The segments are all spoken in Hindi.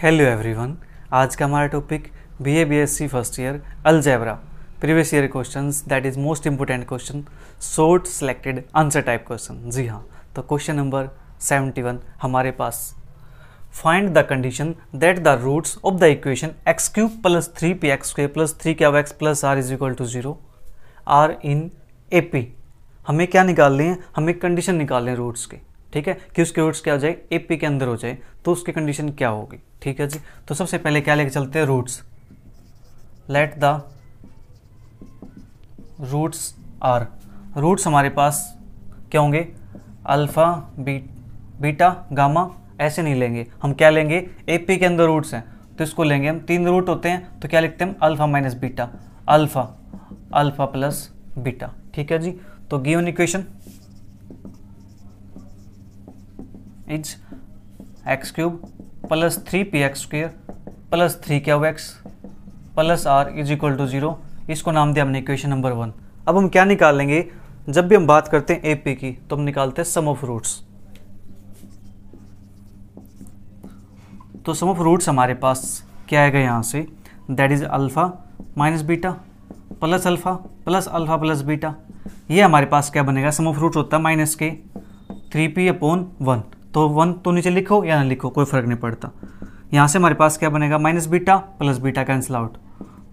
हेलो एवरीवन आज का हमारा topic B A B S C first year algebra previous year question that is most important question short selected answer type question जी हाँ तो क्वेश्चन नंबर सेवेंटी वन हमारे पास find the condition that the roots of the equation x cube plus three p x square plus three q x plus r is equal to zero are in A P हमें क्या निकालने हैं हमें कंडीशन निकालने रूट्स के ठीक है कि उसके रूट्स क्या हो जाए ए पी के अंदर हो जाए तो उसकी कंडीशन क्या होगी ठीक है जी तो सबसे पहले क्या लेके चलते हैं roots let the roots are roots हमारे पास क्या होंगे अल्फ़ा बी बीटा गामा ऐसे नहीं लेंगे हम क्या लेंगे ए पी के अंदर रूट्स हैं तो इसको लेंगे हम तीन रूट होते हैं तो क्या लिखते हैं हम alpha minus beta alpha alpha plus beta ठीक है जी तो given equation is x cube plus three p x square plus three q x plus r is equal to zero इसको नाम दिया हमने इक्वेशन नंबर वन अब हम क्या निकालेंगे जब भी हम बात करते हैं ए पी की तो हम निकालते हैं सम ऑफ रूट्स तो सम ऑफ रूट्स हमारे पास क्या आएगा यहाँ से that is alpha minus beta plus alpha plus alpha plus beta ये हमारे पास क्या बनेगा सम ऑफ रूट होता है माइनस के थ्री पी अपॉन वन तो वन तो नीचे लिखो या ना लिखो कोई फ़र्क नहीं पड़ता यहाँ से हमारे पास क्या बनेगा minus beta plus beta cancel out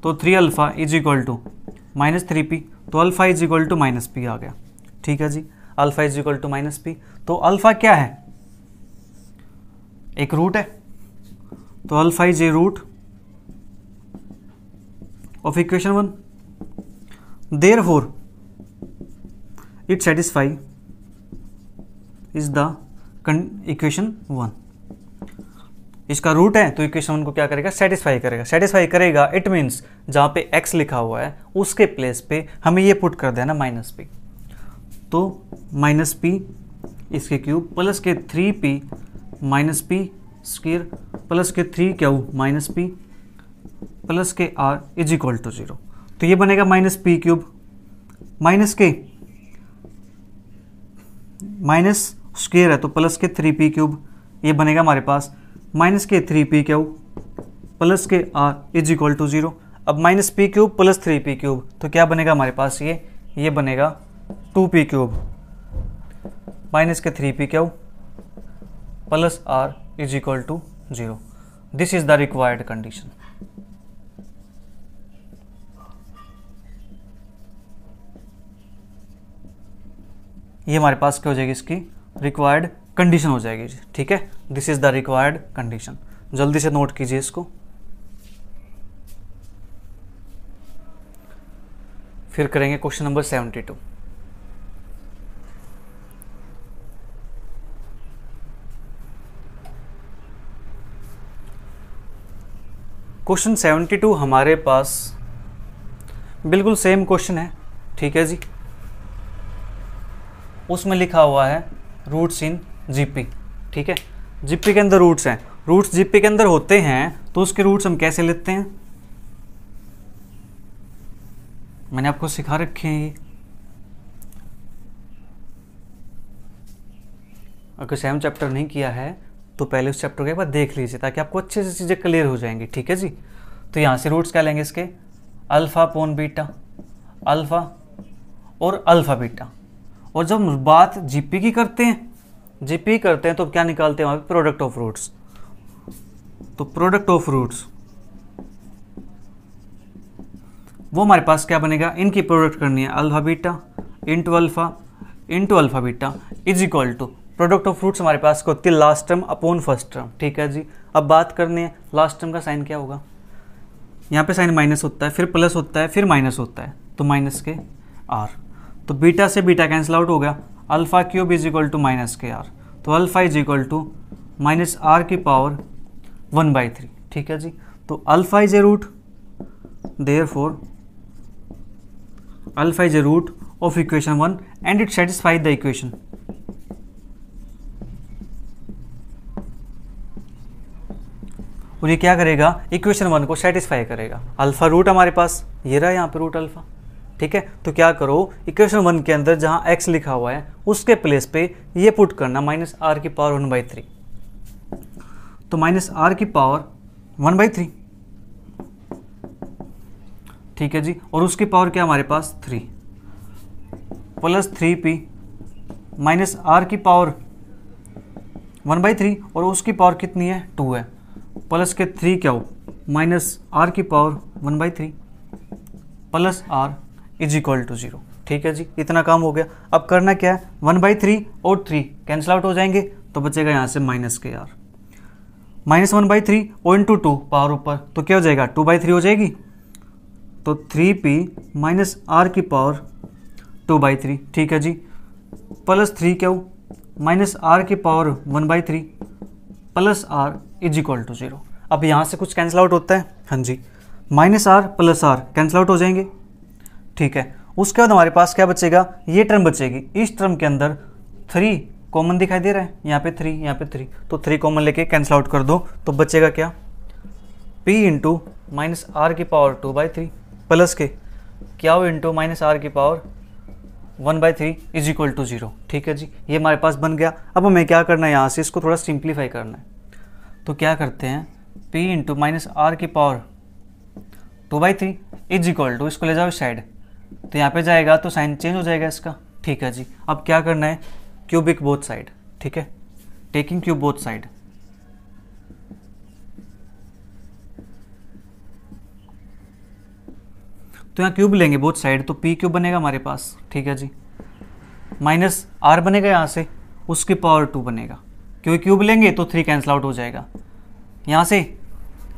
तो three alpha is equal to minus three p तो alpha is equal to minus p आ गया ठीक है जी alpha is equal to minus p तो अल्फ़ा क्या है एक रूट है तो alpha is a root of equation one therefore it satisfy is the equation one इसका रूट है तो इक्वेशन वन को क्या करेगा सेटिस्फाई करेगा सेटिस्फाई करेगा इट मीन्स जहाँ पे एक्स लिखा हुआ है उसके प्लेस पे हमें ये पुट कर देना माइनस पी तो माइनस पी इसके क्यूब प्लस के three p minus p square plus के three q minus p plus के r is equal to zero तो ये बनेगा माइनस पी क्यूब माइनस के माइनस स्क्वेयर है तो प्लस के थ्री पी क्यूब ये बनेगा हमारे पास माइनस के थ्री पी क्यूब प्लस के r is equal to zero अब minus p cube plus three p cube तो क्या बनेगा हमारे पास ये ये बनेगा टू पी क्यूब माइनस के three p cube plus r is equal to zero this is the required condition ये हमारे पास क्या हो जाएगी इसकी रिक्वायर्ड कंडीशन हो जाएगी जी ठीक है this is the required condition जल्दी से नोट कीजिए इसको फिर करेंगे question number seventy two question seventy two हमारे पास बिल्कुल सेम क्वेश्चन है ठीक है जी उसमें लिखा हुआ है रूट्स इन जीपी ठीक है जीपी के अंदर रूट्स हैं रूट्स जीपी के अंदर होते हैं तो उसके रूट्स हम कैसे लेते हैं मैंने आपको सिखा रखे हैं ये अगर सेम चैप्टर नहीं किया है तो पहले उस चैप्टर के बाद देख लीजिए ताकि आपको अच्छे से चीज़ें क्लियर हो जाएंगी ठीक है जी तो यहां से रूट्स क्या लेंगे इसके अल्फ़ा पोन बीटा अल्फ़ा और अल्फ़ा बीटा और जब बात जीपी की करते हैं जीपी करते हैं तो क्या निकालते हैं वहाँ पे प्रोडक्ट ऑफ रूट्स तो प्रोडक्ट ऑफ रूट्स वो हमारे पास क्या बनेगा इनकी प्रोडक्ट करनी है alpha beta into alpha into alpha beta is equal to product of roots हमारे पास होती है last term upon first term ठीक है जी अब बात करनी है लास्ट टर्म का साइन क्या होगा यहाँ पे साइन माइनस होता है फिर प्लस होता है फिर माइनस होता है तो माइनस के आर तो बीटा से बीटा कैंसिल आउट हो गया alpha cube is equal to minus के आर तो alpha is equal to minus r की पावर वन बाई थ्री ठीक है जी तो alpha is a root therefore alpha is a root of equation one and it satisfied the equation और ये क्या करेगा इक्वेशन वन को सेटिस्फाई करेगा अल्फ़ा रूट हमारे पास ये रहा यहां पे रूट अल्फ़ा ठीक है तो क्या करो इक्वेशन वन के अंदर जहां एक्स लिखा हुआ है उसके प्लेस पे ये पुट करना माइनस आर की पावर वन बाई थ्री तो माइनस आर की पावर वन बाई थ्री ठीक है जी और उसकी पावर क्या हमारे पास three plus three p minus r की पावर वन बाई थ्री और उसकी पावर कितनी है टू है प्लस के थ्री क्या हो माइनस आर की power one by three plus r is equal to zero ठीक है जी इतना काम हो गया अब करना क्या है वन बाई थ्री और थ्री कैंसिल आउट हो जाएंगे तो बचेगा यहाँ से माइनस के r minus one by three और इंटू टू पावर ऊपर तो क्या हो जाएगा टू बाई थ्री हो जाएगी तो थ्री पी माइनस आर की पावर टू बाई थ्री ठीक है जी प्लस थ्री क्या हो माइनस आर की power one by three plus r is equal to zero अब यहाँ से कुछ कैंसिल आउट होता है हाँ जी minus r plus r cancel out हो जाएंगे ठीक है उसके बाद हमारे पास क्या बचेगा ये टर्म बचेगी इस टर्म के अंदर थ्री कॉमन दिखाई दे रहा है यहाँ पे थ्री यहाँ पे थ्री तो थ्री कॉमन लेके कैंसिल आउट कर दो तो बचेगा क्या p इंटू माइनस आर की power two by three plus के क्या हो इंटू माइनस आर की power one by three is equal to zero ठीक है जी ये हमारे पास बन गया अब हमें क्या करना है यहाँ से इसको थोड़ा सिंप्लीफाई करना है तो क्या करते हैं p इंटू माइनस आर की power two by three is equal to इसको ले जाओ साइड तो यहाँ पे जाएगा तो साइन चेंज हो जाएगा इसका ठीक है जी अब क्या करना है क्यूबिक बोथ साइड ठीक है टेकिंग क्यूब बोथ साइड तो यहाँ क्यूब लेंगे बोथ साइड तो पी क्यूब बनेगा हमारे पास ठीक है जी माइनस आर बनेगा यहाँ से उसकी पावर टू बनेगा क्योंकि क्यूब लेंगे तो थ्री कैंसिल आउट हो जाएगा यहाँ से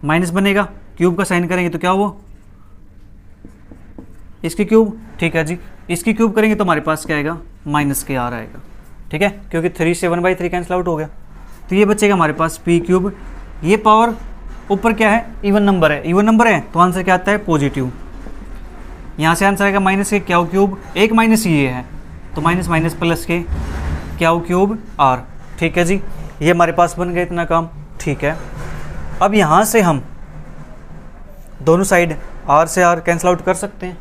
माइनस बनेगा क्यूब का साइन करेंगे तो क्या वो इसकी क्यूब ठीक है जी इसकी क्यूब करेंगे तो हमारे पास क्या आएगा माइनस के आर आएगा ठीक है क्योंकि three seven by three cancel out हो गया तो ये बचेगा हमारे पास पी क्यूब ये पावर ऊपर क्या है इवन नंबर है इवन नंबर है तो आंसर क्या आता है पॉजिटिव यहाँ से आंसर आएगा माइनस के क्या क्यूब एक माइनस ये है तो माइनस माइनस प्लस के क्या क्यूब आर ठीक है जी ये हमारे पास बन गया इतना काम ठीक है अब यहाँ से हम दोनों साइड आर से आर कैंसिल आउट कर सकते हैं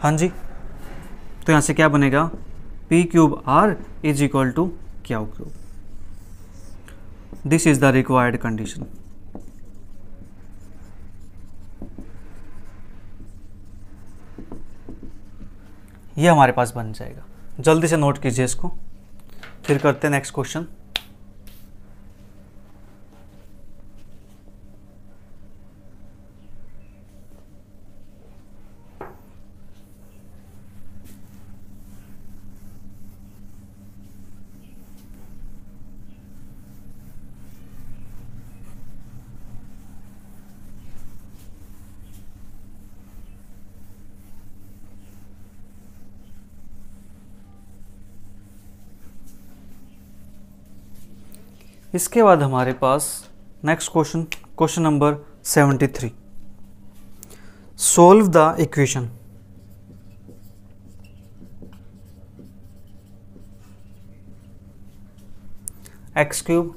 हाँ जी तो यहाँ से क्या बनेगा p cube r is equal to क्या cube this is the required condition ये हमारे पास बन जाएगा जल्दी से नोट कीजिए इसको फिर करते हैं नेक्स्ट क्वेश्चन इसके बाद हमारे पास next question question number seventy three solve the equation x cube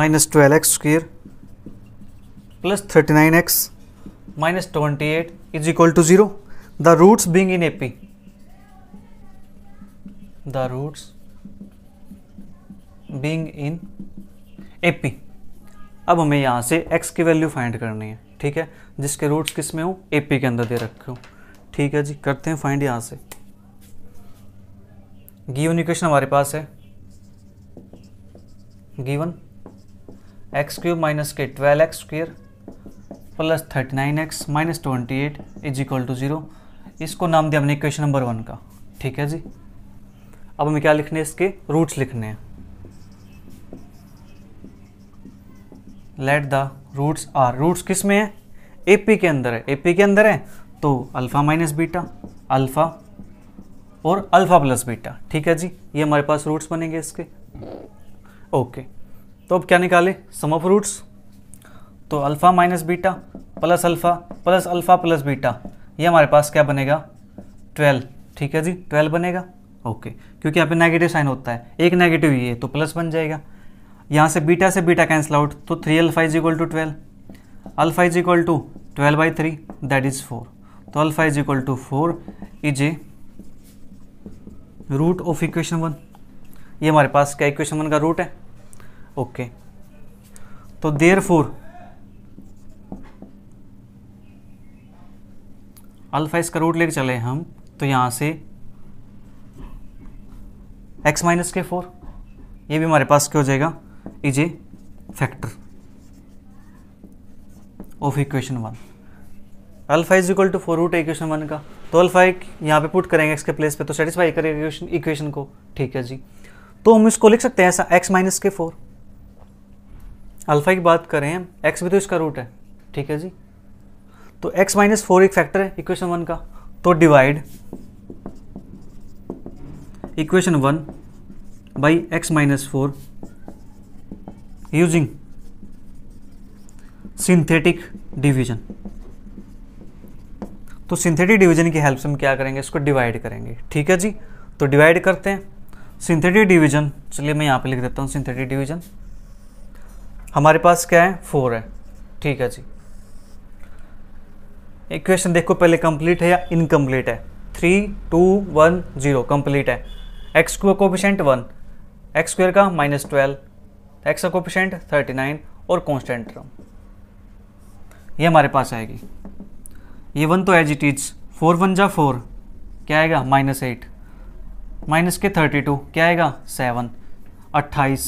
minus twelve x square plus thirty nine x minus twenty eight is equal to zero the roots being in AP the roots being in A P अब हमें यहाँ से एक्स की वैल्यू फाइंड करनी है ठीक है जिसके रूट्स किस में हो ए पी के अंदर दे रखे हो ठीक है जी करते हैं फाइंड यहाँ से गिवन इक्वेशन हमारे पास है गिवन एक्स क्यूब माइनस के twelve x square plus thirty nine x minus twenty eight is equal to zero इसको नाम दिया हमने इक्वेशन नंबर वन का ठीक है जी अब हमें क्या लिखने हैं इसके रूट्स लिखने हैं let the roots are roots किस में है ए पी के अंदर है ए पी के अंदर है तो अल्फ़ा माइनस बीटा अल्फ़ा और अल्फ़ा प्लस बीटा ठीक है जी ये हमारे पास रूट्स बनेंगे इसके ओके तो अब क्या निकाले सम ऑफ रूट्स तो alpha minus beta plus alpha plus alpha plus beta ये हमारे पास क्या बनेगा ट्वेल्व ठीक है जी ट्वेल्व बनेगा ओके क्योंकि यहाँ पे नेगेटिव साइन होता है एक नेगेटिव ये तो प्लस बन जाएगा यहाँ से बीटा से बीटा कैंसिल आउट तो three alpha is equal to twelve alpha is equal to twelve by three that is four तो alpha is equal to four is a root of equation one ये हमारे पास क्या इक्वेशन वन का रूट है ओके okay. तो देर फोर अल्फा इसका रूट लेके चले हम तो यहाँ से एक्स माइनस के फोर ये भी हमारे पास क्या हो जाएगा is a factor of equation one alpha is equal to four root equation one का तो अल्फा एक यहाँ पे पुट करेंगे एक्स के प्लेस पे तो सेटिस्फाई करेगा इक्वेशन इक्वेशन को ठीक है जी तो हम इसको लिख सकते हैं ऐसा एक्स माइनस के फोर अल्फा की बात करें हम एक्स भी तो इसका रूट है ठीक है जी तो एक्स माइनस फोर एक फैक्टर है इक्वेशन वन का तो divide equation one by x minus four using synthetic division तो सिंथेटिक डिवीजन की हेल्प से हम क्या करेंगे इसको डिवाइड करेंगे ठीक है जी तो डिवाइड करते हैं सिंथेटिक डिवीजन चलिए मैं यहाँ पे लिख देता हूँ सिंथेटिक डिवीजन हमारे पास क्या है फोर है ठीक है जी इक्वेशन देखो पहले कंप्लीट है या इनकम्प्लीट है three two one zero complete है x square coefficient one x square का minus twelve x coefficient thirty nine और कॉन्स्टेंट टर्म ये हमारे पास आएगी ये वन तो as it is four one जा फोर क्या आएगा माइनस एट माइनस के थर्टी टू क्या आएगा सेवन अट्ठाईस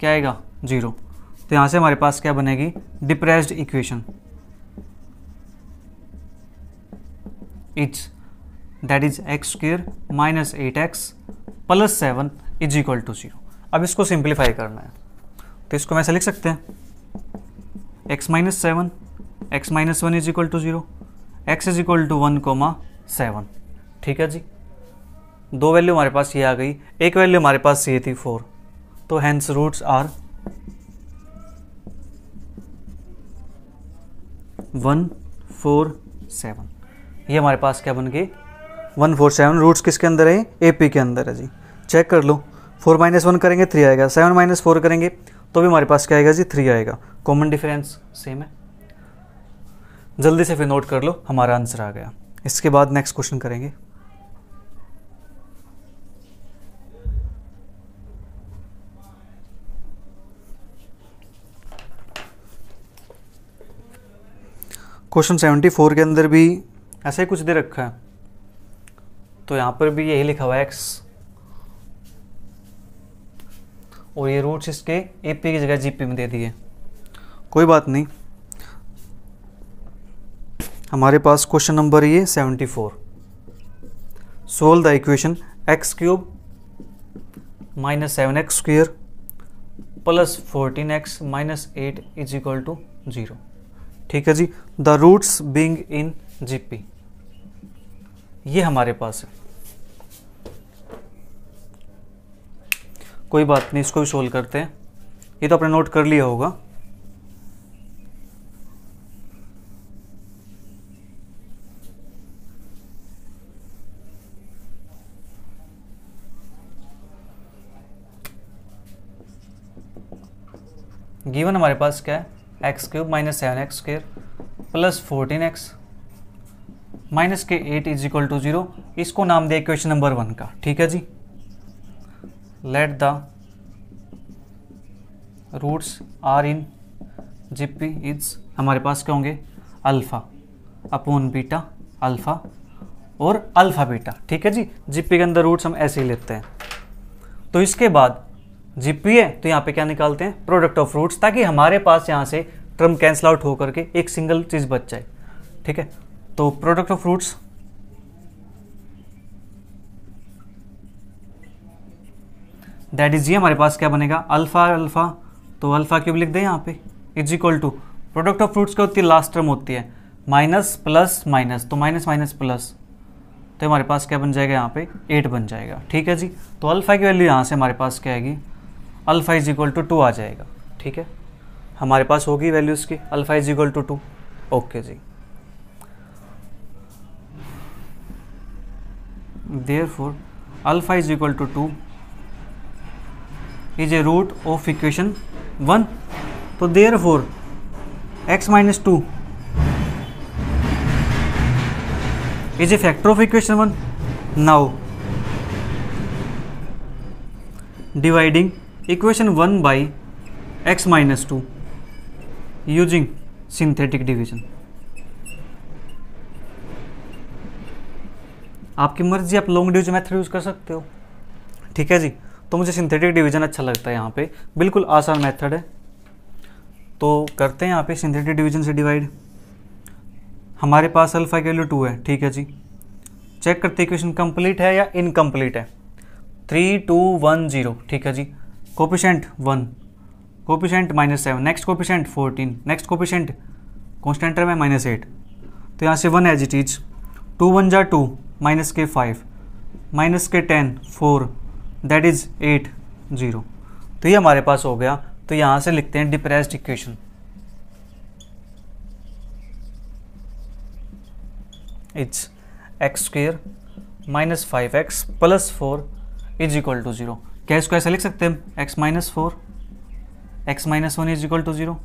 क्या आएगा जीरो तो यहाँ से हमारे पास क्या बनेगी depressed equation it's that is x square minus eight x plus seven is equal to zero अब इसको सिंप्लीफाई करना है तो इसको ऐसे लिख सकते हैं x minus seven x minus one is equal to zero x is equal to one comma seven ठीक है जी दो वैल्यू हमारे पास ये आ गई एक वैल्यू हमारे पास ये थी फोर तो hence roots are one four seven ये हमारे पास क्या बन गई वन फोर सेवन रूट्स किसके अंदर है ए पी के अंदर है जी चेक कर लो फोर माइनस वन करेंगे थ्री आएगा सेवन माइनस फोर करेंगे तो भी हमारे पास क्या आएगा जी थ्री आएगा कॉमन डिफरेंस सेम है जल्दी से फिर नोट कर लो हमारा आंसर आ गया इसके बाद नेक्स्ट क्वेश्चन करेंगे क्वेश्चन सेवेंटी फोर के अंदर भी ऐसा ही कुछ दे रखा है तो यहाँ पर भी यही लिखा हुआ है एक्स और ये रूट्स इसके ए पी की जगह जी पी में दे दिए कोई बात नहीं हमारे पास क्वेश्चन नंबर ये seventy four solve the equation x cube minus seven x square plus fourteen x minus eight is equal to zero ठीक है जी the roots being in GP ये हमारे पास है कोई बात नहीं इसको भी सोल्व करते हैं ये तो आपने नोट कर लिया होगा गिवन हमारे पास क्या है x cube minus seven x square plus fourteen x minus के eight is equal to zero इसको नाम दिया क्वेश्चन नंबर वन का ठीक है जी let the roots are in GP is हमारे पास क्या होंगे अल्फ़ा अपोन बीटा अल्फ़ा और अल्फ़ा बीटा ठीक है जी जिप्पी के अंदर रूट्स हम ऐसे ही लेते हैं तो इसके बाद जीपी है तो यहाँ पे क्या निकालते हैं प्रोडक्ट ऑफ रूट्स ताकि हमारे पास यहाँ से टर्म कैंसिल आउट होकर के एक सिंगल चीज़ बच जाए ठीक है तो product of roots that is ये हमारे पास क्या बनेगा अल्फा अल्फा तो अल्फा क्यूब लिख दें यहाँ पे is equal to product of roots क्या होती है लास्ट टर्म होती है माइनस प्लस माइनस तो माइनस माइनस प्लस तो हमारे पास क्या बन जाएगा यहाँ पे एट बन जाएगा ठीक है जी तो अल्फ़ा की वैल्यू यहाँ से हमारे पास क्या आएगी alpha is equal to two आ जाएगा ठीक है हमारे पास होगी वैल्यू इसकी alpha is equal to two okay जी therefore alpha is equal to two is a root of equation one तो therefore x minus two is a factor of equation one now dividing equation one by x minus two using synthetic division आपकी मर्जी आप लॉन्ग डिवीजन मेथड यूज कर सकते हो ठीक है जी तो मुझे सिंथेटिक डिवीज़न अच्छा लगता है यहाँ पे बिल्कुल आसान मेथड है तो करते हैं यहाँ पे सिंथेटिक डिवीज़न से डिवाइड हमारे पास अल्फ़ा के वैल्यू टू है ठीक है जी चेक करते क्वेश्चन कंप्लीट है या इनकम्प्लीट है थ्री टू वन जीरो ठीक है जी coefficient one coefficient minus seven next coefficient fourteen next coefficient constant term है माइनस एट तो यहाँ से one as it is two one जा टू माइनस के फाइव माइनस के ten four that is eight zero तो ये हमारे पास हो गया तो यहां से लिखते हैं depressed equation it's x square minus five x plus four is equal to zero क्या इसको ऐसे लिख सकते हैं x minus four x minus one is equal to zero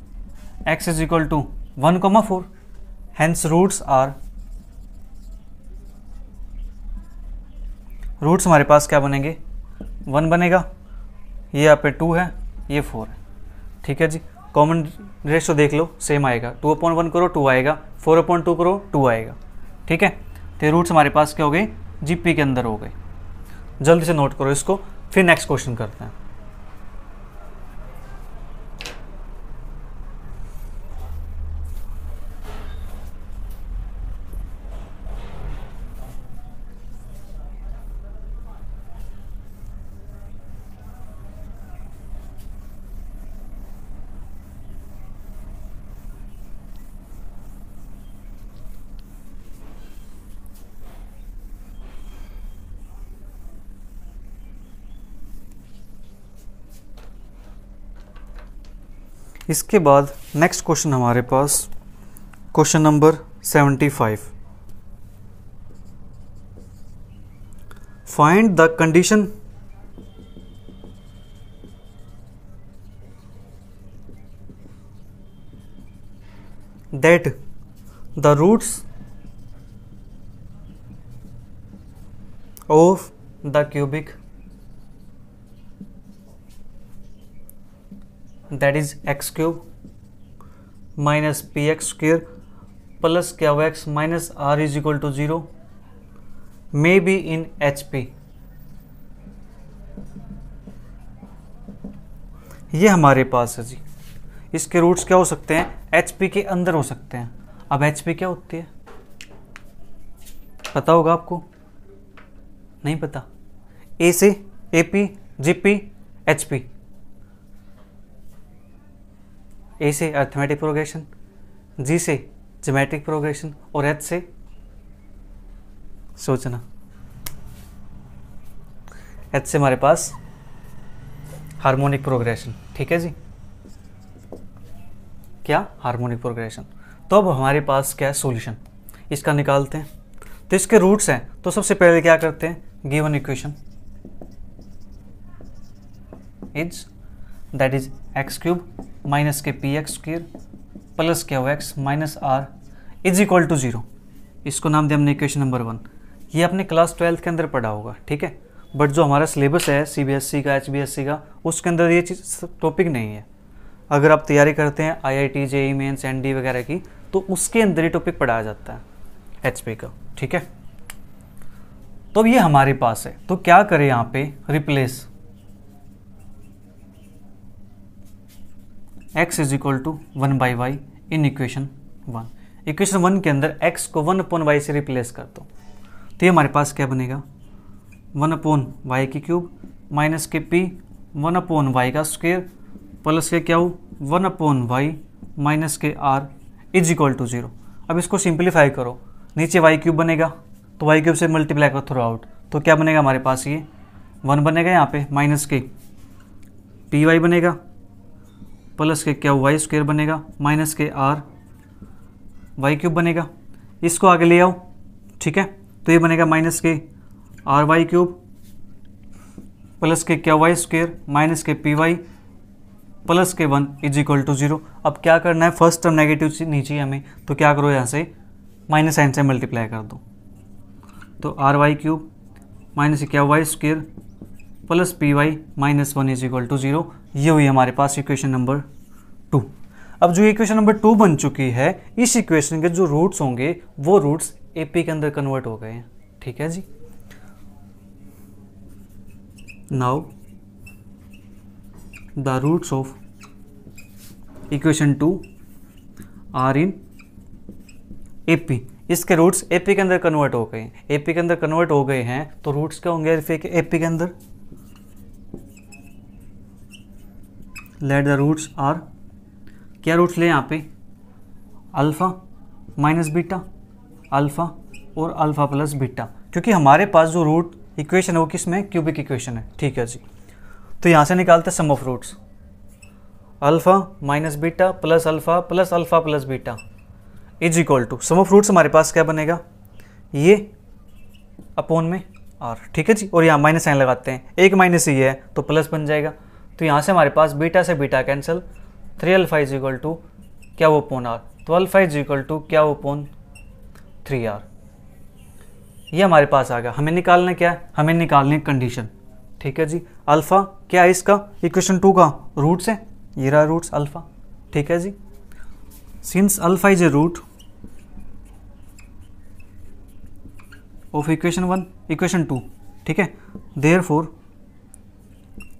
x is equal to one comma four hence roots are roots हमारे पास क्या बनेंगे वन बनेगा ये यहाँ पे टू है ये फोर है ठीक है जी कॉमन रेशो देख लो सेम आएगा टू अपॉइंट वन करो टू आएगा फोर अपॉइंट टू करो टू आएगा ठीक है तो रूट्स हमारे पास क्या हो गए पी के अंदर हो गए जल्दी से नोट करो इसको फिर नेक्स्ट क्वेश्चन करते हैं इसके बाद नेक्स्ट क्वेश्चन हमारे पास question number seventy five find the condition that the roots of the cubic that is x cube minus p x square plus क्या हुआ x minus r is equal to zero may be in H P ये हमारे पास है जी इसके रूट्स क्या हो सकते हैं एच पी के अंदर हो सकते हैं अब एच पी क्या होती है पता होगा आपको नहीं पता ए से A P G P H P A से अर्थमेटिक प्रोग्रेशन जी से जोमेट्रिक प्रोग्रेशन और एच से सोचना एच से हमारे पास हार्मोनिक प्रोग्रेशन ठीक है जी क्या हार्मोनिक प्रोग्रेशन तो अब हमारे पास क्या है सोल्यूशन इसका निकालते हैं तो इसके रूट्स हैं तो सबसे पहले क्या करते हैं given equation is that is x cube minus के पी एक्स स्क्र प्लस के ओ x minus r is equal to zero इसको नाम दिया हमने इक्वेशन नंबर वन ये आपने क्लास ट्वेल्थ के अंदर पढ़ा होगा ठीक है बट जो हमारा सिलेबस है सीबीएसई e का सी e का उसके अंदर ये चीज़ टॉपिक नहीं है अगर आप तैयारी करते हैं I I T JEE Mains N D वगैरह की तो उसके अंदर ही टॉपिक पढ़ाया जाता है एच का ठीक है तो ये हमारे पास है तो क्या करें यहाँ पे replace x is equal to one by y in equation one equation one के अंदर एक्स को वन अपॉन वाई से रिप्लेस कर दो तो ये हमारे पास क्या बनेगा वन अपॉन वाई की क्यूब माइनस के पी वन अपॉन वाई का स्क्वेयर प्लस के क्या हो वन अपॉन वाई माइनस के r is equal to zero अब इसको सिंप्लीफाई करो नीचे वाई क्यूब बनेगा तो वाई क्यूब से मल्टीप्लाई करो थ्रू आउट तो क्या बनेगा हमारे पास ये वन बनेगा यहाँ पे माइनस के पी वाई बनेगा प्लस के क्या वाई स्क्वेयर बनेगा माइनस के आर वाई क्यूब बनेगा इसको आगे ले आओ ठीक है तो ये बनेगा माइनस के आर वाई क्यूब प्लस के क्या वाई स्क्वेयर माइनस के पी वाई प्लस के one is equal to zero अब क्या करना है फर्स्ट टर्म नेगेटिव नहीं नीचे हमें तो क्या करो यहाँ से माइनस साइन से मल्टीप्लाई कर दो तो r y cube minus q y square plus p y minus one is equal to zero ये हुई हमारे पास इक्वेशन नंबर टू अब जो इक्वेशन नंबर टू बन चुकी है इस इक्वेशन के जो रूट्स होंगे वो रूट्स एपी के अंदर कन्वर्ट हो गए हैं ठीक है जी now the roots of equation two are in AP इसके रूट्स एपी के अंदर कन्वर्ट हो गए एपी के अंदर कन्वर्ट हो गए हैं तो रूट्स क्या होंगे एपी के अंदर लेट द रूट्स आर क्या रूट्स लें यहाँ पे अल्फ़ा माइनस बीटा अल्फ़ा और अल्फ़ा प्लस बीटा क्योंकि हमारे पास जो रूट इक्वेशन है वो किस में क्यूबिक इक्वेशन है ठीक है जी तो यहाँ से निकालते हैं sum of roots alpha minus beta plus alpha plus alpha plus beta is equal to sum of roots हमारे पास क्या बनेगा ये अपोन में आर ठीक है जी और यहाँ माइनस साइन लगाते हैं एक माइनस ये है तो प्लस बन जाएगा तो यहाँ से हमारे पास बीटा से beta cancel three alpha is equal to q upon r तो alpha is equal to q upon three are ये हमारे पास आ गया हमें निकालना क्या है हमें निकालने कंडीशन ठीक है जी अल्फ़ा क्या है इसका इक्वेशन टू का रूट से ये रहा रूट्स अल्फ़ा ठीक है जी since alpha is a root of equation one equation two ठीक है therefore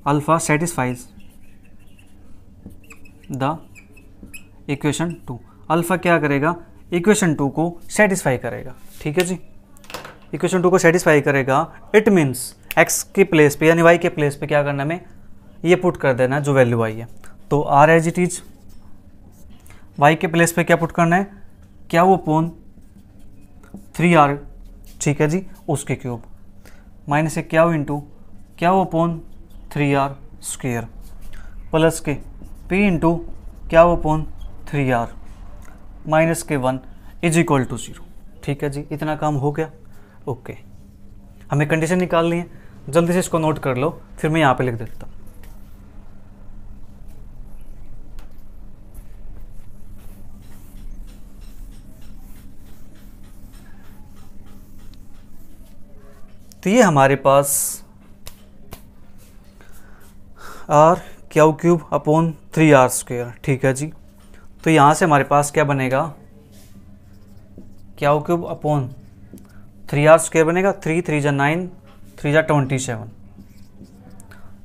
alpha satisfies the equation two alpha क्या करेगा इक्वेशन टू को सेटिस्फाई करेगा ठीक है जी इक्वेशन टू को सेटिस्फाई करेगा इट मीन्स एक्स के प्लेस पे यानी वाई के प्लेस पे क्या करना हमें ये पुट कर देना है जो वैल्यू आई है तो r as it is y के प्लेस पे क्या पुट करना है क्या वो पोन थ्री आर ठीक है जी उसके क्यूब माइनस एक क्या वो into q upon three r square plus के p into q upon three r minus के one is equal to zero ठीक है जी इतना काम हो गया ओके हमें कंडीशन निकालनी है जल्दी से इसको नोट कर लो फिर मैं यहाँ पे लिख देता हूँ तो ये हमारे पास r q cube upon three r square ठीक है जी तो यहाँ से हमारे पास क्या बनेगा q cube upon three r square बनेगा थ्री थ्री जा नाइन थ्री जा ट्वेंटी सेवन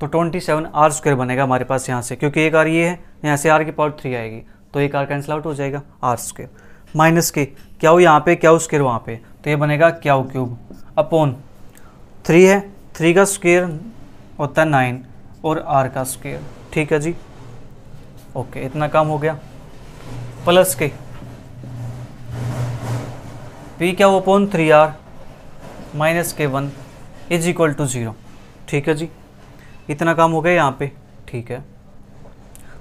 तो ट्वेंटी सेवन आर स्क्वेयर बनेगा हमारे पास यहाँ से क्योंकि एक आर ये है यहाँ से आर की पावर थ्री आएगी तो एक आर कैंसिल आउट हो जाएगा आर स्क्वेयर माइनस के क्या यहाँ पे क्या स्क्वेयर वहाँ पे तो ये बनेगा क्या क्यूब अपॉन थ्री है थ्री का स्क्वेयर होता है नाइन और आर का स्क्वेयर ठीक है जी ओके इतना काम हो गया प्लस के p q upon three r minus के one is equal to zero ठीक है जी इतना काम हो गया यहाँ पे ठीक है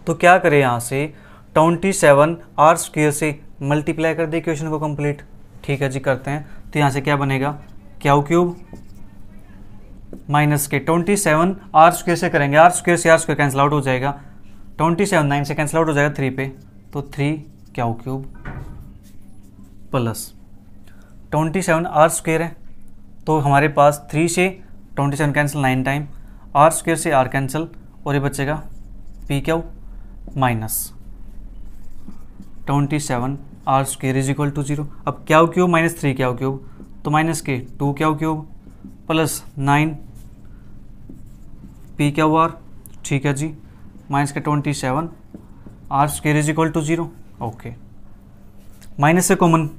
तो क्या करें यहाँ से ट्वेंटी सेवन आर स्क्वेयर से मल्टीप्लाई कर दे क्वेश्चन को कंप्लीट ठीक है जी करते हैं तो यहाँ से क्या बनेगा क्या क्यूब माइनस के ट्वेंटी सेवन आर स्क्वेयर से करेंगे आर स्क्वेयर से आर स्क्वेयर कैंसिल आउट हो जाएगा ट्वेंटी सेवन नाइन से कैंसिल आउट हो जाएगा थ्री पे तो थ्री क्या हो cube plus twenty seven r square है तो हमारे पास थ्री से twenty seven cancel nine time r square से आर कैंसिल और ये बचेगा p q minus twenty seven r square is equal to zero अब q cube minus three q cube तो माइनस के टू क्या cube plus nine p q हुआ आर ठीक है जी माइनस के twenty seven r square is equal to zero okay minus से कॉमन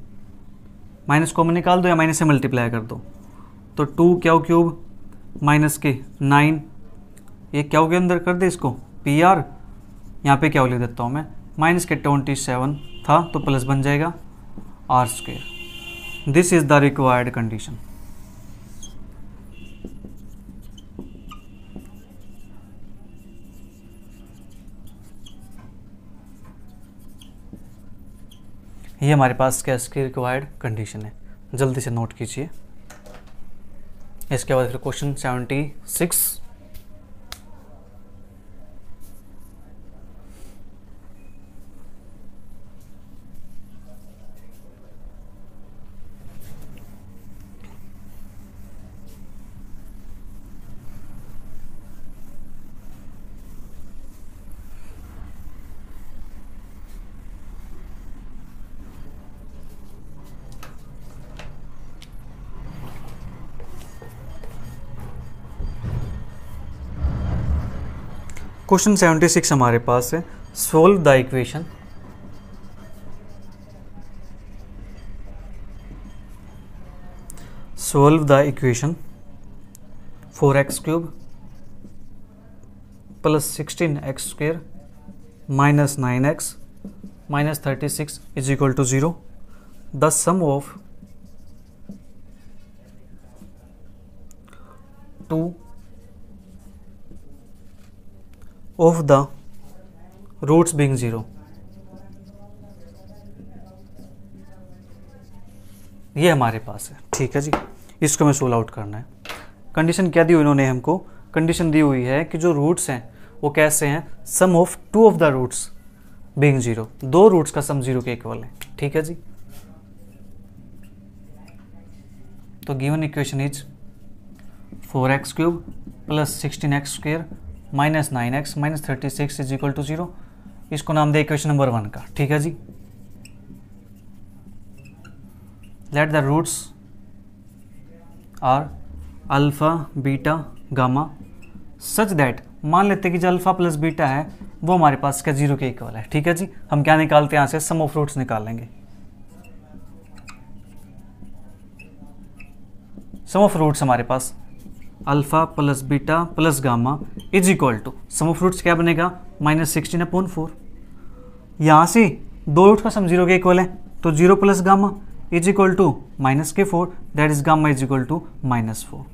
माइनस कॉमन निकाल दो या माइनस से मल्टीप्लाई कर दो तो टू क्या क्यूब माइनस के नाइन ये क्या हो गया अंदर कर दे इसको पी आर यहाँ पर क्या लिख देता हूँ मैं माइनस के ट्वेंटी सेवन था तो प्लस बन जाएगा r square this is the required condition ये हमारे पास कैश की रिक्वायर्ड कंडीशन है जल्दी से नोट कीजिए इसके बाद फिर क्वेश्चन सेवेंटी सिक्स क्वेश्चन 76 हमारे पास है solve the equation solve the equation four x cube plus sixteen x square minus nine x minus thirty six is equal to zero the sum of two of the roots being zero ये हमारे पास है ठीक है जी इसको हमें सोल आउट करना है कंडीशन क्या दी हुई इन्होंने हमको कंडीशन दी हुई है कि जो रूट्स हैं वो कैसे हैं sum of two of the roots being zero दो रूट्स का सम जीरो के इक्वल है ठीक है जी तो given equation is four x cube plus sixteen x square minus nine x minus thirty six is equal to zero इसको नाम दे क्वेश्चन नंबर वन का ठीक है जी let the roots are alpha beta gamma such that मान लेते कि जो अल्फ़ा प्लस बीटा है वो हमारे पास क्या जीरो के इक्वल है ठीक है जी हम क्या निकालते हैं यहाँ से सम ऑफ रूट्स निकाल लेंगे सम ऑफ रूट्स हमारे पास alpha plus beta plus gamma is equal to sum of roots क्या बनेगा माइनस सिक्सटीन अपॉन फोर यहाँ से दो रूट का सम जीरो के इक्वल है तो zero plus gamma is equal to minus के four that is gamma is equal to minus four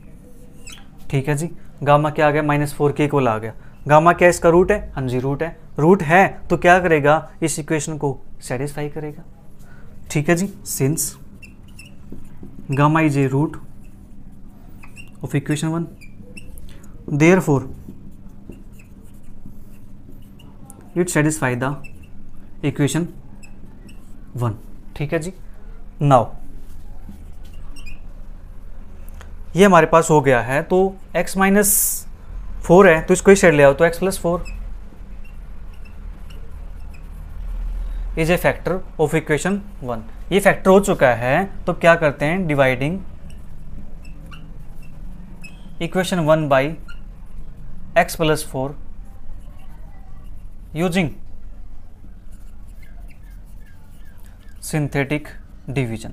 ठीक है जी गामा क्या आ गया माइनस फोर के इक्वल आ गया गामा क्या इसका रूट है हाँ जी रूट है रूट है तो क्या करेगा इस इक्वेशन को सेटिस्फाई करेगा ठीक है जी since gamma is a root of equation 1 therefore it satisfy the equation one ठीक है जी नाउ ये हमारे पास हो गया है तो x माइनस फोर है तो इसको ही शेड ले आओ तो x plus four is a factor of equation one ये फैक्टर हो चुका है तो क्या करते हैं dividing equation 1 by x plus 4 using synthetic division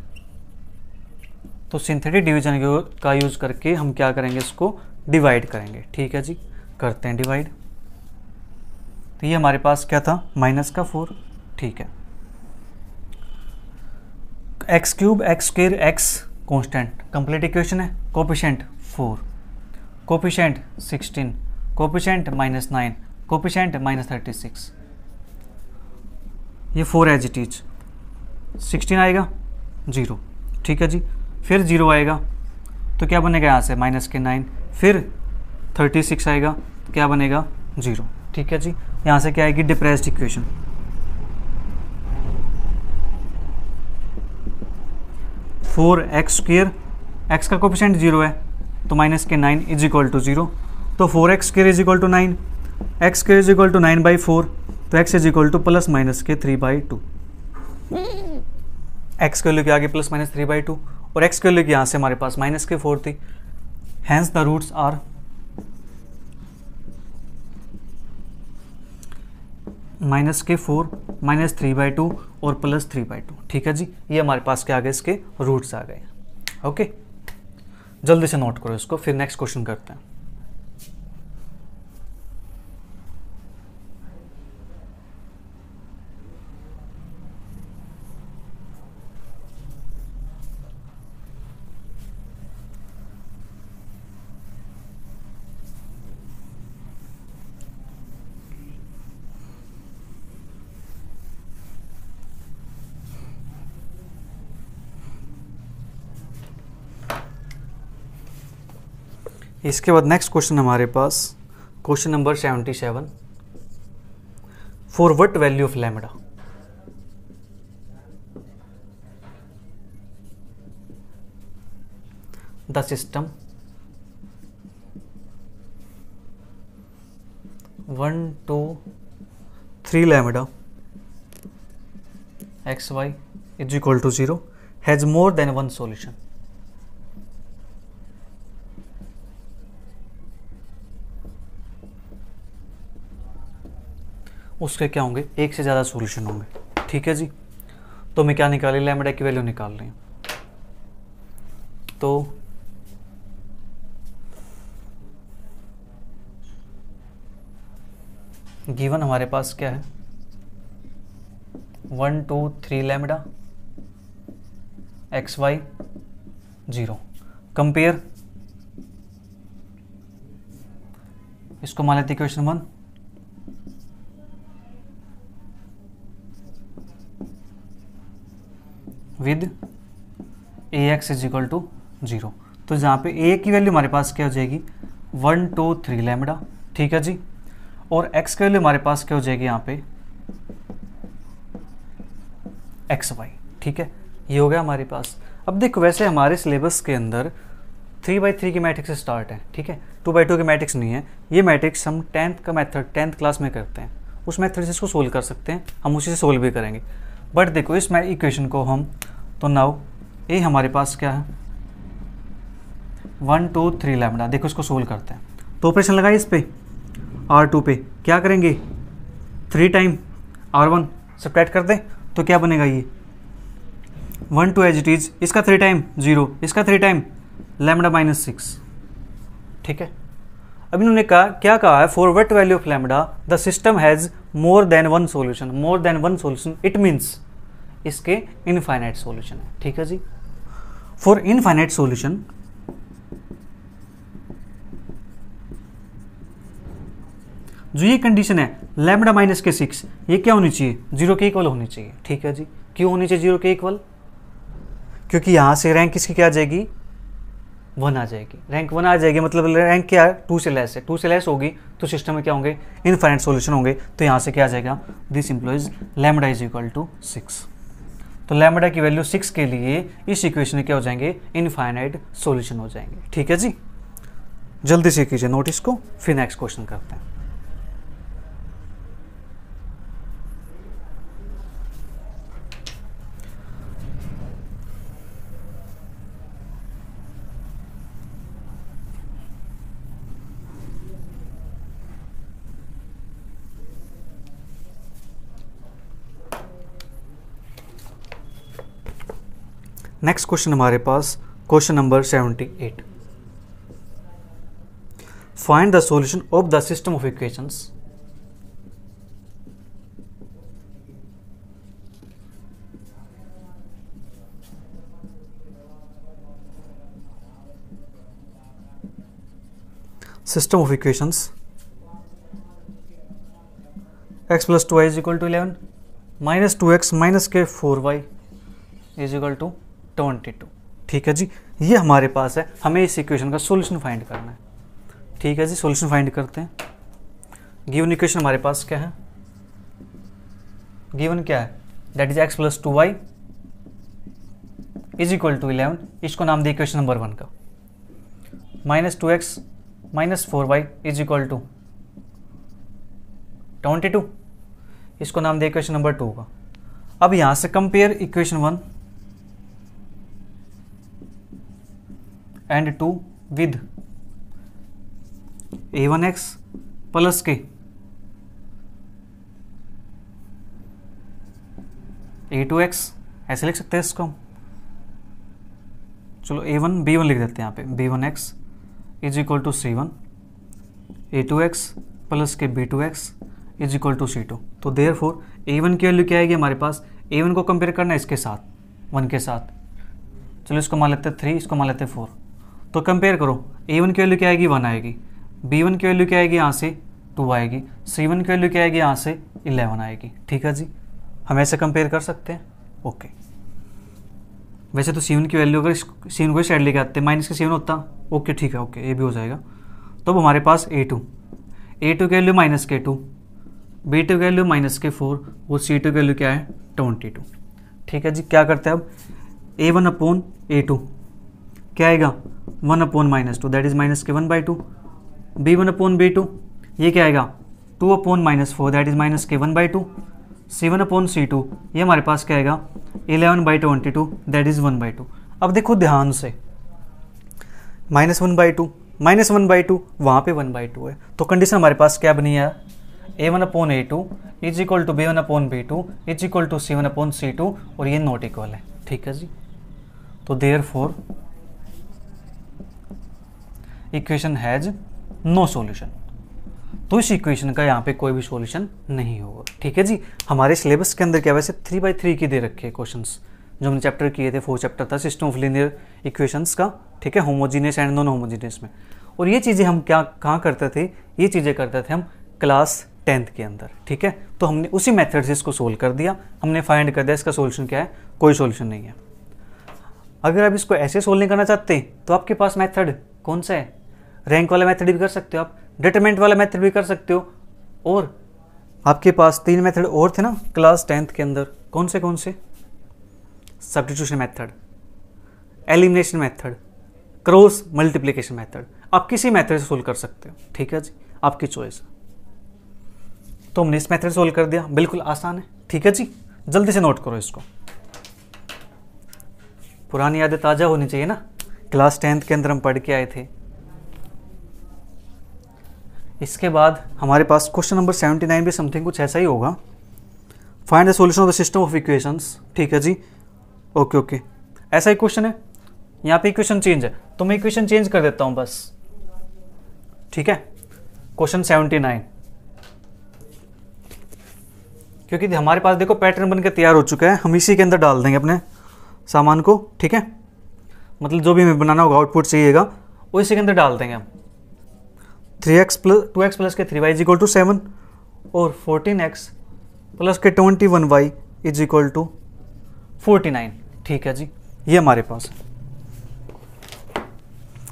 तो सिंथेटिक डिवीजन का यूज करके हम क्या करेंगे इसको डिवाइड करेंगे ठीक है जी करते हैं डिवाइड तो ये हमारे पास क्या था माइनस का फोर ठीक है x cube x square x constant complete equation है coefficient four coefficient sixteen coefficient minus nine coefficient minus thirty six ये four as it is sixteen आएगा जीरो ठीक है जी फिर जीरो आएगा तो क्या बनेगा यहाँ से माइनस के नाइन फिर थर्टी सिक्स आएगा तो क्या बनेगा जीरो ठीक है जी यहाँ से क्या आएगी depressed equation four x square x का कोपिशेंट जीरो है तो माइनस के nine is equal to zero तो four x square is equal to nine x square is equal to nine by four तो x is equal to plus minus के थ्री बाई टू एक्स के वैल्यू के आगे plus minus three by two और एक्स के वैल्यू के यहाँ से हमारे पास माइनस के फोर थी hence the roots are minus के four minus three by two और प्लस थ्री बाई टू ठीक है जी ये हमारे पास क्या आ गए इसके रूट्स आ गए ओके जल्दी से नोट करो इसको फिर नेक्स्ट क्वेश्चन करते हैं इसके बाद नेक्स्ट क्वेश्चन हमारे पास question number seventy seven for what value of lambda the system one two three lambda x y is equal to zero has more than one solution उसके क्या होंगे एक से ज़्यादा सोल्यूशन होंगे ठीक है जी तो मैं क्या निकाली लैमडा की वैल्यू निकाल रही हूँ तो गिवन हमारे पास क्या है one two three lambda x y zero compare इसको मान लेते question one with a x is equal to zero तो जहाँ पे ए की वैल्यू हमारे पास क्या हो जाएगी वन टू थ्री लेमडा ठीक है जी और एक्स की वैल्यू हमारे पास क्या हो जाएगी यहाँ पे एक्स वाई ठीक है ये हो गया हमारे पास अब देखो वैसे हमारे सिलेबस के अंदर थ्री बाई थ्री की मैट्रिक्स स्टार्ट है ठीक है टू बाई टू की मैट्रिक्स नहीं है ये मैट्रिक्स हम टेंथ का मेथड टेंथ क्लास में करते हैं उस मैथड से इसको सोल्व कर सकते हैं हम उसी से सोल्व भी करेंगे बट देखो इस इक्वेशन को हम तो नाउ ए हमारे पास क्या है वन टू थ्री लैमडा देखो इसको सोल्व करते हैं तो ऑपरेशन लगाइए इस पर आर टू पे क्या करेंगे three time r one subtract कर दें तो क्या बनेगा ये one two as it is इसका थ्री टाइम जीरो इसका three time lambda minus six ठीक है अब इन्होंने कहा क्या कहा है for what value of lambda the system has more than one solution more than one solution it means इसके इनफाइनाइट सॉल्यूशन है ठीक है जी फॉर इनफाइनाइट सॉल्यूशन जो ये कंडीशन है लेमडा माइनस के सिक्स ये क्या होनी चाहिए जीरो के इक्वल होनी चाहिए ठीक है जी क्यों होनी चाहिए जीरो के इक्वल क्योंकि यहां से रैंक किसकी क्या आ जाएगी वन आ जाएगी रैंक वन आ जाएगी मतलब रैंक क्या है टू से लेस है टू से लेस होगी तो सिस्टम में क्या होंगे इनफाइनाइट सॉल्यूशन होंगे तो यहाँ से क्या आ जाएगा this implies lambda is equal to six तो लैमडा की वैल्यू सिक्स के लिए इस इक्वेशन क्या हो जाएंगे इनफाइनाइट सोल्यूशन हो जाएंगे ठीक है जी जल्दी से कीजिए नोटिस को फिर नेक्स्ट क्वेश्चन करते हैं नेक्स्ट क्वेश्चन हमारे पास question number seventy eight find the solution of the system of equations system of equations x plus two y is equal to eleven minus two x minus के four y is equal to twenty two ठीक है जी ये हमारे पास है हमें इस इक्वेशन का सोल्यूशन फाइंड करना है ठीक है जी सोल्यूशन फाइंड करते हैं गिवन इक्वेशन हमारे पास क्या है गिवन क्या है that is x plus two y is equal to eleven इसको नाम दिया इक्वेशन नंबर वन का minus two x minus four y is equal to twenty two इसको नाम दिया इक्वेशन नंबर टू का अब यहाँ से compare equation one and two with a one x plus के ए टू एक्स ऐसे लिख सकते हैं इसको हम चलो ए वन बी वन लिख देते हैं यहाँ पे b one x is equal to c one a two x plus के b two x is equal to c two तो देयर फोर ए वन की वैल्यू क्या आएगी हमारे पास ए वन को कंपेयर करना है इसके साथ वन के साथ चलो इसको मान लेते हैं थ्री इसको मान लेते हैं फोर तो कंपेयर करो ए वन की वैल्यू क्या आएगी वन आएगी बी वन की वैल्यू क्या आएगी यहाँ से टू आएगी सी वन की वैल्यू क्या आएगी यहाँ से इलेवन आएगी ठीक है जी हम ऐसे कंपेयर कर सकते हैं ओके वैसे तो सीवन की वैल्यू अगर सीवन को साइड लेके आते माइनस का सीवन होता ओके ठीक है ओके ये भी हो जाएगा तो अब हमारे पास ए टू ए टू की वैल्यू माइनस के टू बी टू की वैल्यू माइनस के फोर और सी टू की वैल्यू क्या है ट्वेंटी टू ठीक है जी क्या करते हैं अब a one upon a two क्या आएगा one upon minus two that is minus के one by two b one upon b two ये क्या आएगा two upon minus four that is minus के one by two c one upon c two ये हमारे पास क्या आएगा eleven by twenty two that is one by two अब देखो ध्यान से minus one by two minus one by two वहाँ पर वन बाई टू है तो कंडीशन हमारे पास क्या बनी है a one upon a two is equal to b one upon b two is equal to c one upon c two और ये नॉट इक्वल है ठीक है जी तो therefore equation has no solution तो इस इक्वेशन का यहाँ पे कोई भी सॉल्यूशन नहीं होगा ठीक है जी हमारे सिलेबस के अंदर क्या वैसे थ्री बाई थ्री के दे रखे क्वेश्चन जो हमने चैप्टर किए थे फोर चैप्टर था सिस्टम ऑफ लीनियर इक्वेशंस का ठीक है होमोजीनियस एंड नॉन होमोजीनियस में और ये चीज़ें हम क्या कहाँ करते थे ये चीज़ें करते थे हम क्लास टेंथ के अंदर ठीक है तो हमने उसी मेथड से इसको सोल्व कर दिया हमने फाइंड कर दिया इसका सोल्यूशन क्या है कोई सोल्यूशन नहीं है अगर आप इसको ऐसे सोल्व नहीं करना चाहते तो आपके पास मेथड कौन सा है रैंक वाला मेथड भी कर सकते हो आप डिटरमेंट वाला मेथड भी कर सकते हो और आपके पास तीन मेथड और थे ना क्लास टेंथ के अंदर कौन से कौन से substitution method elimination method cross multiplication method आप किसी मेथड से सोल्व कर सकते हो ठीक है जी आपकी चॉइस तो हमने इस मेथड सोल्व कर दिया बिल्कुल आसान है ठीक है जी जल्दी से नोट करो इसको पुरानी यादें ताज़ा होनी चाहिए ना क्लास टेंथ के अंदर हम पढ़ के आए थे इसके बाद हमारे पास क्वेश्चन नंबर सेवेंटी नाइन भी समथिंग कुछ ऐसा ही होगा find the solution of the system of equations ठीक है जी ओके ओके ऐसा ही क्वेश्चन है यहाँ पे इक्वेशन चेंज है तो मैं इक्वेशन चेंज कर देता हूँ बस ठीक है क्वेश्चन सेवेंटी नाइन क्योंकि हमारे पास देखो पैटर्न बन के तैयार हो चुका है हम इसी के अंदर डाल देंगे अपने सामान को ठीक है मतलब जो भी हमें बनाना होगा आउटपुट चाहिएगा वो इसी के अंदर डाल देंगे हम three x plus two x plus के three y is equal to seven और फोर्टीन एक्स प्लस के twenty one y is equal to forty nine ठीक है जी ये हमारे पास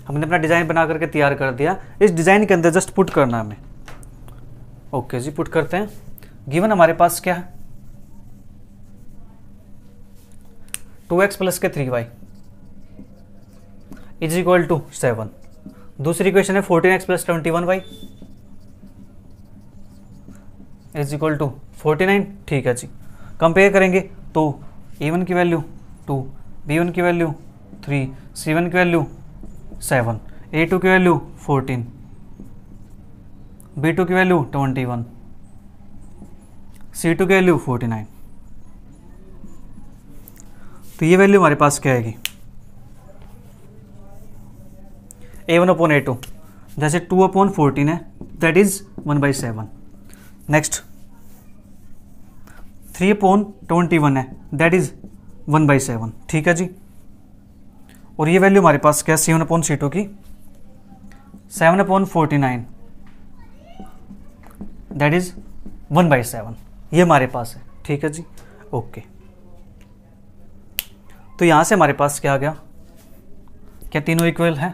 हमने अपना डिज़ाइन बना करके तैयार कर दिया इस डिज़ाइन के अंदर जस्ट पुट करना हमें ओके जी पुट करते हैं गिवन हमारे पास क्या है टू एक्स प्लस के three y is equal to seven दूसरी क्वेश्चन है fourteen x plus twenty one y is equal to forty nine ठीक है जी कंपेयर करेंगे तो ए वन की वैल्यू टू बी वन की वैल्यू थ्री सी वन की वैल्यू सेवन ए टू की वैल्यू फोर्टीन बी टू की value twenty one c two की वैल्यू फोर्टी नाइन तो ये वैल्यू हमारे पास क्या आएगी a one upon a two जैसे टू अपॉन फोर्टीन है that is one by seven next three upon twenty one है that is one by seven ठीक है जी और ये वैल्यू हमारे पास क्या सेवन अपॉन सीटों की seven upon forty nine that is one by seven ये हमारे पास है ठीक है जी ओके तो यहां से हमारे पास क्या आ गया क्या तीनों इक्वल है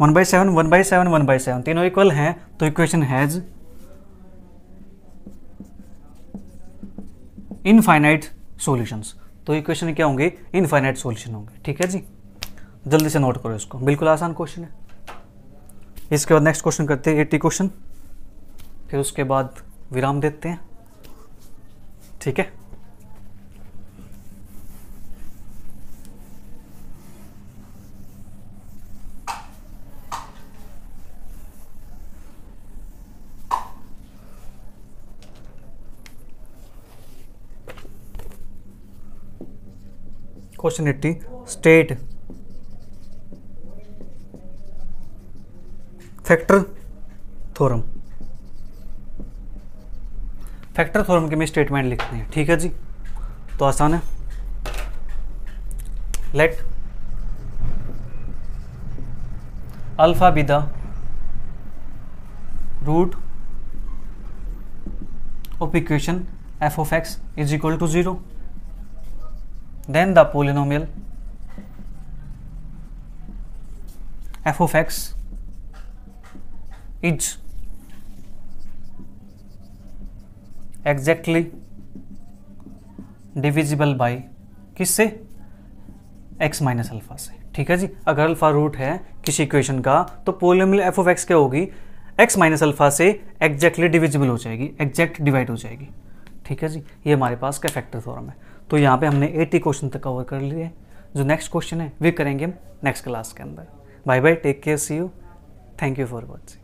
one by seven one by seven one by seven तीनों इक्वल हैं तो इक्वेशन हैज इनफाइनाइट सॉल्यूशंस तो इक्वेशन क्या होंगे इनफाइनाइट सॉल्यूशन होंगे ठीक है जी जल्दी से नोट करो इसको बिल्कुल आसान क्वेश्चन है इसके बाद नेक्स्ट क्वेश्चन करते हैं एट्टी क्वेश्चन फिर उसके बाद विराम देते हैं ठीक है question eighty state factor theorem factor theorem के में स्टेटमेंट लिखते हैं ठीक है जी तो आसान है let alpha be the root of equation f of x is equal to zero then the polynomial f of x is exactly divisible by से एक्स माइनस अल्फा से ठीक है जी अगर अल्फा रूट है किसी इक्वेशन का तो पोलियोमिल एफ ऑफ एक्स क्या होगी एक्स माइनस अल्फा से एक्जैक्टली डिविजिबल हो जाएगी एग्जैक्ट डिवाइड हो जाएगी ठीक है जी ये हमारे पास का फैक्टर फॉर्म है तो यहाँ पे हमने 80 क्वेश्चन तक कवर कर लिए जो नेक्स्ट क्वेश्चन है वे करेंगे हम नेक्स्ट क्लास के अंदर bye bye take care see you thank you for watching